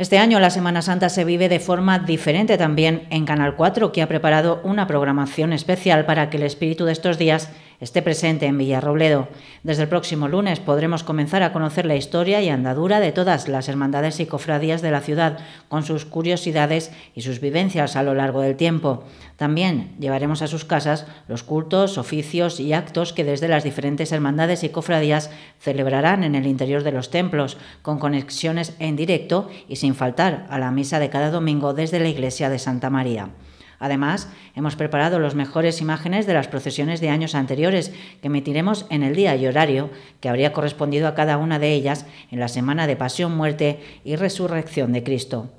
Este año la Semana Santa se vive de forma diferente también en Canal 4, que ha preparado una programación especial para que el espíritu de estos días esté presente en Villarrobledo. Desde el próximo lunes podremos comenzar a conocer la historia y andadura de todas las hermandades y cofradías de la ciudad, con sus curiosidades y sus vivencias a lo largo del tiempo. También llevaremos a sus casas los cultos, oficios y actos que desde las diferentes hermandades y cofradías celebrarán en el interior de los templos, con conexiones en directo y sin faltar a la misa de cada domingo desde la iglesia de Santa María. Además, hemos preparado las mejores imágenes de las procesiones de años anteriores que emitiremos en el día y horario que habría correspondido a cada una de ellas en la semana de pasión, muerte y resurrección de Cristo.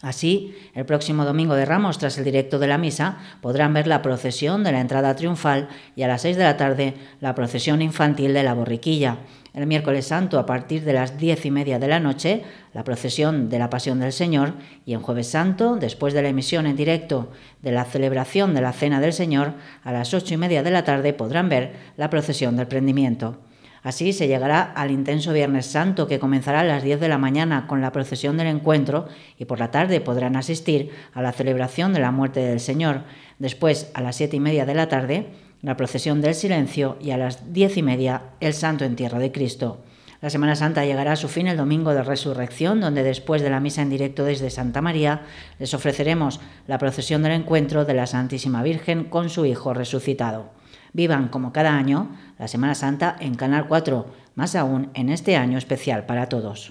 Así, el próximo domingo de Ramos, tras el directo de la misa, podrán ver la procesión de la entrada triunfal y a las seis de la tarde la procesión infantil de la borriquilla. El miércoles santo, a partir de las diez y media de la noche, la procesión de la Pasión del Señor, y en Jueves Santo, después de la emisión en directo de la celebración de la Cena del Señor, a las ocho y media de la tarde podrán ver la procesión del prendimiento. Así se llegará al intenso Viernes Santo que comenzará a las diez de la mañana con la procesión del encuentro y por la tarde podrán asistir a la celebración de la muerte del Señor. Después, a las siete y media de la tarde, la procesión del silencio y a las diez y media el Santo Entierro de Cristo. La Semana Santa llegará a su fin el domingo de Resurrección, donde después de la misa en directo desde Santa María les ofreceremos la procesión del encuentro de la Santísima Virgen con su Hijo resucitado. Vivan como cada año la Semana Santa en Canal 4, más aún en este año especial para todos.